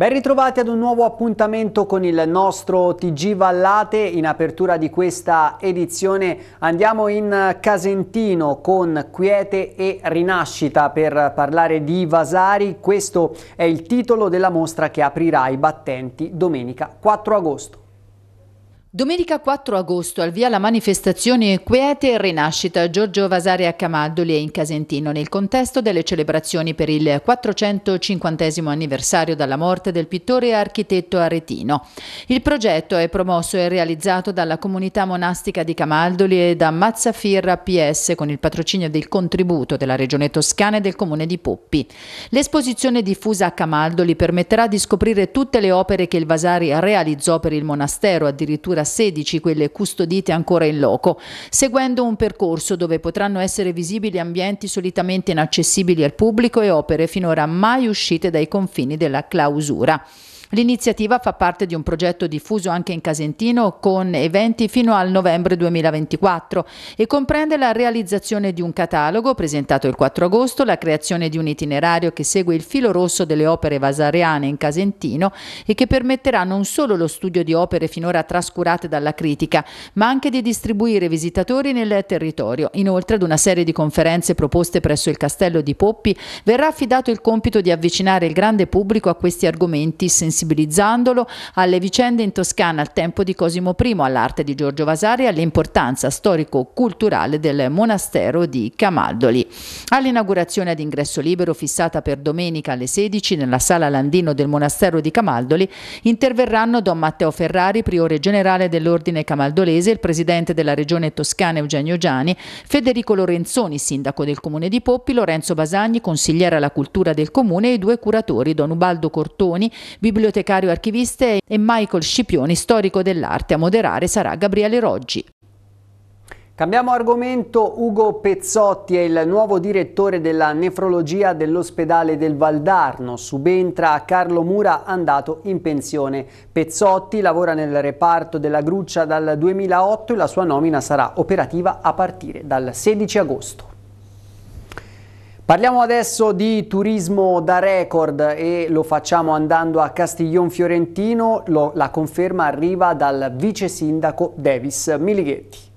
Ben ritrovati ad un nuovo appuntamento con il nostro TG Vallate. In apertura di questa edizione andiamo in Casentino con Quiete e Rinascita per parlare di Vasari. Questo è il titolo della mostra che aprirà i battenti domenica 4 agosto. Domenica 4 agosto al via la manifestazione Quiete e Rinascita Giorgio Vasari a Camaldoli e in Casentino nel contesto delle celebrazioni per il 450 anniversario dalla morte del pittore e architetto aretino. Il progetto è promosso e realizzato dalla comunità monastica di Camaldoli e da Mazzafirra PS con il patrocinio del contributo della regione toscana e del comune di Poppi. L'esposizione diffusa a Camaldoli permetterà di scoprire tutte le opere che il Vasari realizzò per il monastero addirittura 16 quelle custodite ancora in loco, seguendo un percorso dove potranno essere visibili ambienti solitamente inaccessibili al pubblico e opere finora mai uscite dai confini della clausura. L'iniziativa fa parte di un progetto diffuso anche in Casentino con eventi fino al novembre 2024 e comprende la realizzazione di un catalogo presentato il 4 agosto, la creazione di un itinerario che segue il filo rosso delle opere vasariane in Casentino e che permetterà non solo lo studio di opere finora trascurate dalla critica, ma anche di distribuire visitatori nel territorio. Inoltre ad una serie di conferenze proposte presso il Castello di Poppi verrà affidato il compito di avvicinare il grande pubblico a questi argomenti sensibili sensibilizzandolo alle vicende in Toscana al tempo di Cosimo I, all'arte di Giorgio Vasari e all'importanza storico-culturale del monastero di Camaldoli. All'inaugurazione ad ingresso libero fissata per domenica alle 16 nella sala Landino del monastero di Camaldoli interverranno Don Matteo Ferrari, priore generale dell'ordine camaldolese, il presidente della regione toscana Eugenio Giani, Federico Lorenzoni, sindaco del comune di Poppi, Lorenzo Basagni, consigliere alla cultura del comune e i due curatori Don Ubaldo Cortoni, bibliotecario bibliotecario archiviste e Michael Scipioni, storico dell'arte. A moderare sarà Gabriele Roggi. Cambiamo argomento, Ugo Pezzotti è il nuovo direttore della nefrologia dell'ospedale del Valdarno, subentra a Carlo Mura andato in pensione. Pezzotti lavora nel reparto della Gruccia dal 2008 e la sua nomina sarà operativa a partire dal 16 agosto. Parliamo adesso di turismo da record e lo facciamo andando a Castiglion Fiorentino, lo, la conferma arriva dal vice sindaco Davis Milighetti.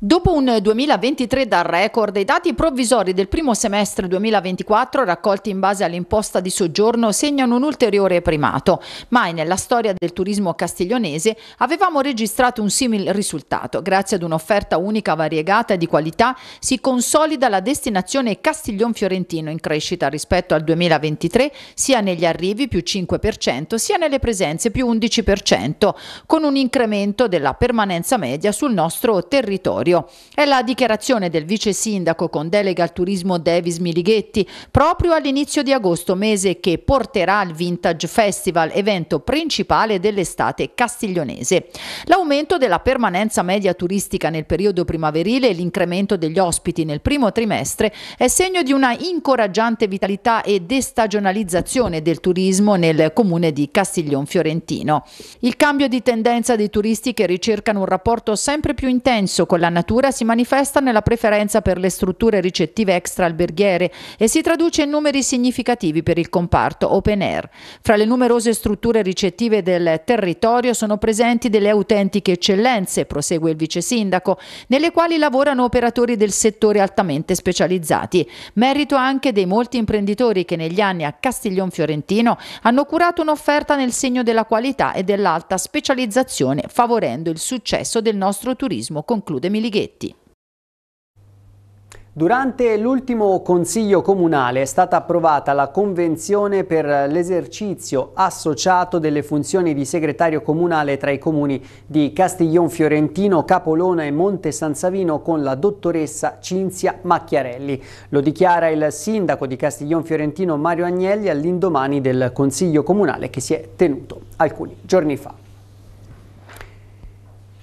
Dopo un 2023 dal record, i dati provvisori del primo semestre 2024 raccolti in base all'imposta di soggiorno segnano un ulteriore primato. Mai nella storia del turismo castiglionese avevamo registrato un simile risultato. Grazie ad un'offerta unica, variegata e di qualità si consolida la destinazione Castiglion-Fiorentino in crescita rispetto al 2023 sia negli arrivi più 5% sia nelle presenze più 11% con un incremento della permanenza media sul nostro territorio territorio. È la dichiarazione del vice sindaco con delega al turismo Davis Milighetti proprio all'inizio di agosto, mese che porterà al Vintage Festival, evento principale dell'estate castiglionese. L'aumento della permanenza media turistica nel periodo primaverile e l'incremento degli ospiti nel primo trimestre è segno di una incoraggiante vitalità e destagionalizzazione del turismo nel comune di Castiglion Fiorentino. Il cambio di tendenza dei turisti che ricercano un rapporto sempre più intenso con la natura si manifesta nella preferenza per le strutture ricettive extra alberghiere e si traduce in numeri significativi per il comparto open air. Fra le numerose strutture ricettive del territorio sono presenti delle autentiche eccellenze, prosegue il vice sindaco, nelle quali lavorano operatori del settore altamente specializzati. Merito anche dei molti imprenditori che negli anni a Castiglion Fiorentino hanno curato un'offerta nel segno della qualità e dell'alta specializzazione, favorendo il successo del nostro turismo, conclude Militare. Lighetti. Durante l'ultimo Consiglio Comunale è stata approvata la Convenzione per l'esercizio associato delle funzioni di segretario comunale tra i comuni di Castiglion Fiorentino, Capolona e Monte San Savino con la dottoressa Cinzia Macchiarelli. Lo dichiara il sindaco di Castiglion Fiorentino Mario Agnelli all'indomani del Consiglio Comunale che si è tenuto alcuni giorni fa.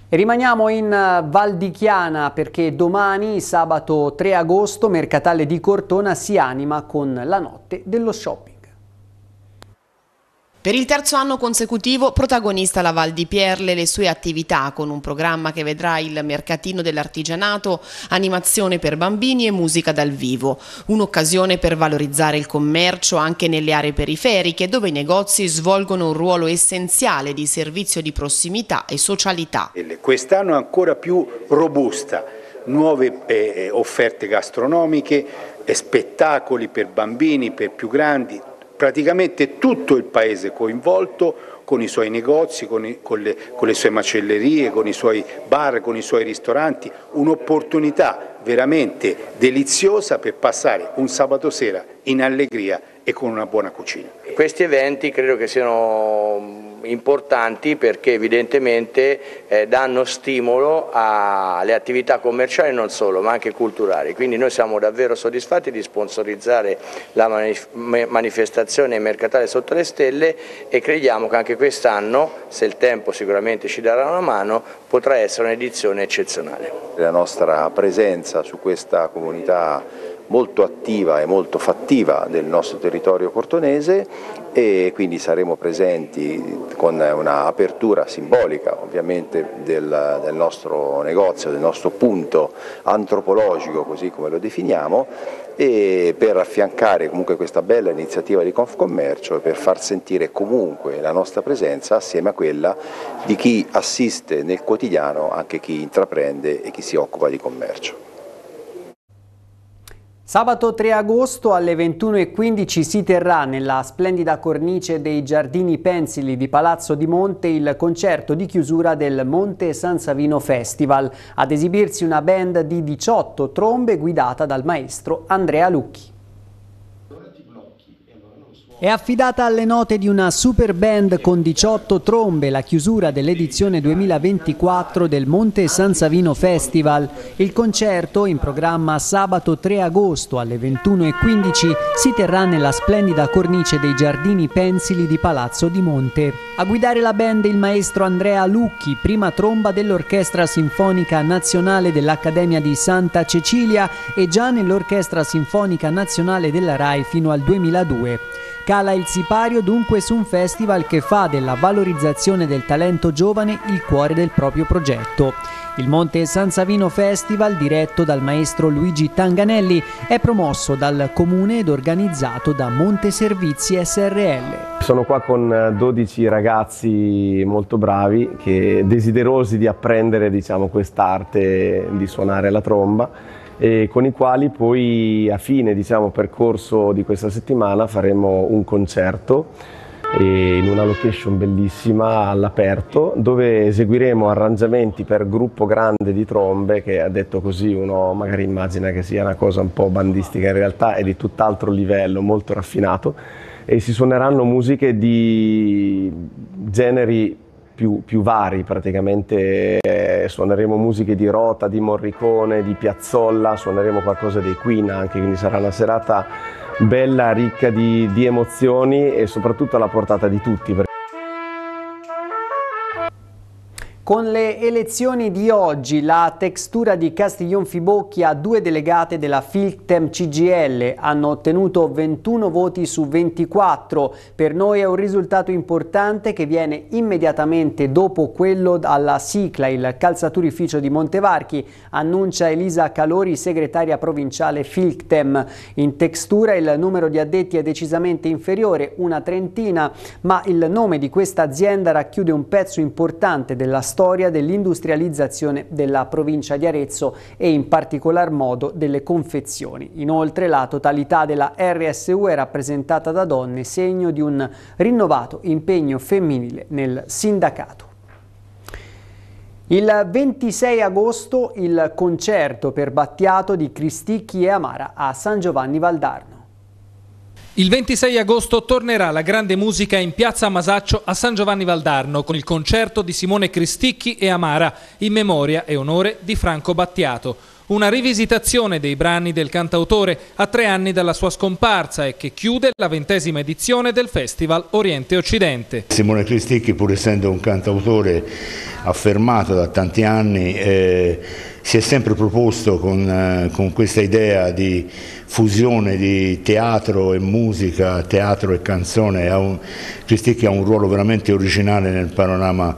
Rimaniamo in eh, Val di Chiana perché domani, sabato 3 agosto, Mercatale di Cortona si anima con la notte dello shopping. Per il terzo anno consecutivo protagonista la Val di Pierle le sue attività con un programma che vedrà il mercatino dell'artigianato, animazione per bambini e musica dal vivo. Un'occasione per valorizzare il commercio anche nelle aree periferiche dove i negozi svolgono un ruolo essenziale di servizio di prossimità e socialità. Quest'anno è ancora più robusta, nuove eh, eh, offerte gastronomiche, spettacoli per bambini, per più grandi, praticamente tutto il paese coinvolto con i suoi negozi, con, i, con, le, con le sue macellerie, con i suoi bar, con i suoi ristoranti, un'opportunità veramente deliziosa per passare un sabato sera in allegria e con una buona cucina. Questi eventi credo che siano mm, importanti perché evidentemente eh, danno stimolo alle attività commerciali non solo ma anche culturali, quindi noi siamo davvero soddisfatti di sponsorizzare la manifestazione mercatale sotto le stelle e crediamo che anche quest'anno, se il tempo sicuramente ci darà una mano, potrà essere un'edizione eccezionale. La nostra presenza su questa comunità molto attiva e molto fattiva del nostro territorio cortonese e quindi saremo presenti con un'apertura simbolica ovviamente del, del, nostro negozio, del nostro punto antropologico così come lo definiamo e per affiancare comunque questa bella iniziativa di Confcommercio e per far sentire comunque la nostra presenza assieme a quella di chi assiste nel quotidiano anche chi intraprende e chi si occupa di commercio. Sabato 3 agosto alle 21.15 si terrà nella splendida cornice dei Giardini Pensili di Palazzo di Monte il concerto di chiusura del Monte San Savino Festival, ad esibirsi una band di 18 trombe guidata dal maestro Andrea Lucchi. È affidata alle note di una super band con 18 trombe la chiusura dell'edizione 2024 del Monte San Savino Festival. Il concerto, in programma sabato 3 agosto alle 21.15, si terrà nella splendida cornice dei giardini pensili di Palazzo di Monte. A guidare la band il maestro Andrea Lucchi, prima tromba dell'Orchestra Sinfonica Nazionale dell'Accademia di Santa Cecilia e già nell'Orchestra Sinfonica Nazionale della RAI fino al 2002. Cala il sipario dunque su un festival che fa della valorizzazione del talento giovane il cuore del proprio progetto. Il Monte San Savino Festival, diretto dal maestro Luigi Tanganelli, è promosso dal comune ed organizzato da Monte Servizi SRL. Sono qua con 12 eh, ragazzi molto bravi, che, desiderosi di apprendere diciamo, quest'arte di suonare la tromba e con i quali poi a fine diciamo, percorso di questa settimana faremo un concerto in una location bellissima all'aperto dove eseguiremo arrangiamenti per gruppo grande di trombe che ha detto così uno magari immagina che sia una cosa un po' bandistica in realtà è di tutt'altro livello molto raffinato e si suoneranno musiche di generi più, più, vari praticamente, eh, suoneremo musiche di Rota, di Morricone, di Piazzolla, suoneremo qualcosa dei Queen anche, quindi sarà una serata bella, ricca di, di emozioni e soprattutto alla portata di tutti. Con le elezioni di oggi la textura di Castiglion Fibocchia, due delegate della Filtem CGL hanno ottenuto 21 voti su 24. Per noi è un risultato importante che viene immediatamente dopo quello alla Sicla, il calzaturificio di Montevarchi, annuncia Elisa Calori, segretaria provinciale Filtem. In textura il numero di addetti è decisamente inferiore, una trentina, ma il nome di questa azienda racchiude un pezzo importante della storia storia dell'industrializzazione della provincia di Arezzo e in particolar modo delle confezioni. Inoltre la totalità della RSU è rappresentata da donne, segno di un rinnovato impegno femminile nel sindacato. Il 26 agosto il concerto per Battiato di Cristicchi e Amara a San Giovanni Valdarno. Il 26 agosto tornerà la grande musica in piazza Masaccio a San Giovanni Valdarno con il concerto di Simone Cristicchi e Amara in memoria e onore di Franco Battiato. Una rivisitazione dei brani del cantautore a tre anni dalla sua scomparsa e che chiude la ventesima edizione del Festival Oriente Occidente. Simone Cristicchi, pur essendo un cantautore affermato da tanti anni, eh, si è sempre proposto con, eh, con, questa idea di fusione di teatro e musica, teatro e canzone. Cristicchi ha un ruolo veramente originale nel panorama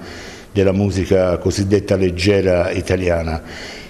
della musica cosiddetta leggera italiana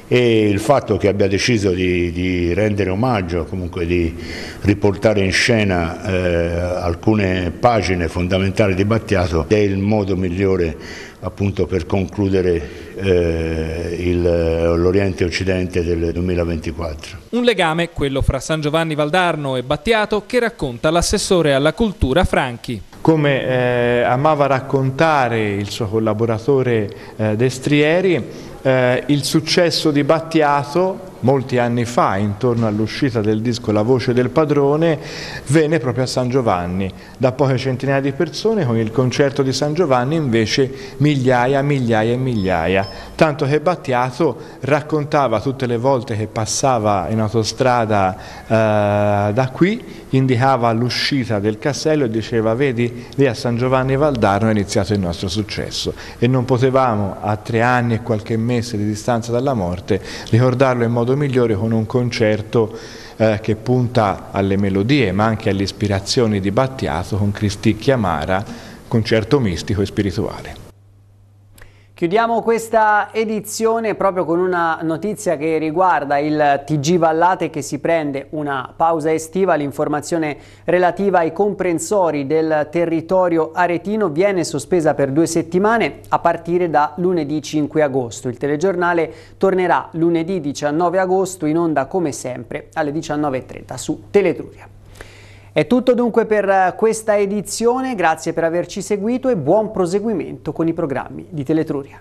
e il fatto che abbia deciso di, di rendere omaggio, comunque di riportare in scena eh, alcune pagine fondamentali di Battiato è il modo migliore appunto per concludere eh, l'Oriente Occidente del 2024. Un legame, quello fra San Giovanni Valdarno e Battiato, che racconta l'assessore alla cultura Franchi come eh, amava raccontare il suo collaboratore eh, Destrieri, eh, il successo di Battiato molti anni fa, intorno all'uscita del disco La voce del padrone, venne proprio a San Giovanni, da poche centinaia di persone, con il concerto di San Giovanni invece migliaia, migliaia e migliaia, tanto che Battiato raccontava tutte le volte che passava in autostrada eh, da qui indicava l'uscita del castello e diceva vedi lì a San Giovanni Valdarno è iniziato il nostro successo e non potevamo a tre anni e qualche mese di distanza dalla morte ricordarlo in modo migliore con un concerto eh, che punta alle melodie ma anche alle ispirazioni di Battiato con Cristicchia Mara, concerto mistico e spirituale. Chiudiamo questa edizione proprio con una notizia che riguarda il TG Vallate che si prende una pausa estiva. L'informazione relativa ai comprensori del territorio aretino viene sospesa per due settimane a partire da lunedì 5 agosto. Il telegiornale tornerà lunedì 19 agosto in onda come sempre alle 19.30 su Teletruria. È tutto dunque per eh, questa edizione, grazie per averci seguito e buon proseguimento con i programmi di Teletruria.